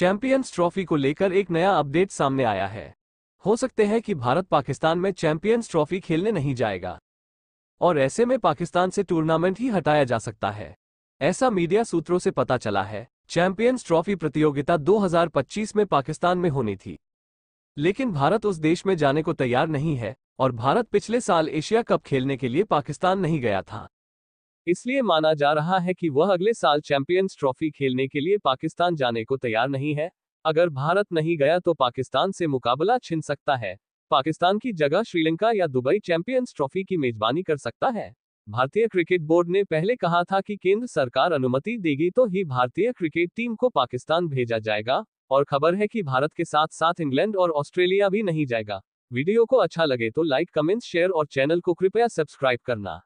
champions trophy को लेकर एक नया अपडेट सामने आया है हो सकते हैं कि भारत पाकिस्तान में चैंपियंस ट्रॉफी खेलने नहीं जाएगा और ऐसे में पाकिस्तान से टूर्नामेंट ही हटाया जा सकता है ऐसा मीडिया सूत्रों से पता चला है चैंपियंस ट्रॉफी प्रतियोगिता 2025 में पाकिस्तान में होनी थी लेकिन भारत उस देश में जाने को तैयार नहीं है और भारत पिछले साल एशिया कप खेलने के लिए पाकिस्तान नहीं गया था इसलिए माना जा रहा है कि वह अगले साल चैंपियंस ट्रॉफी खेलने के लिए पाकिस्तान जाने को तैयार नहीं है अगर भारत नहीं गया तो पाकिस्तान से मुकाबला छिन सकता है पाकिस्तान की जगह श्रीलंका या दुबई चैंपियंस ट्रॉफी की मेजबानी कर सकता है भारतीय क्रिकेट बोर्ड ने पहले कहा था कि केंद्र सरकार अनुमति देगी तो ही भारतीय क्रिकेट टीम को पाकिस्तान भेजा जाएगा और खबर है कि भारत के साथ साथ इंग्लैंड और ऑस्ट्रेलिया भी नहीं जाएगा वीडियो को अच्छा लगे तो लाइक कमेंट शेयर और चैनल को कृपया सब्सक्राइब करना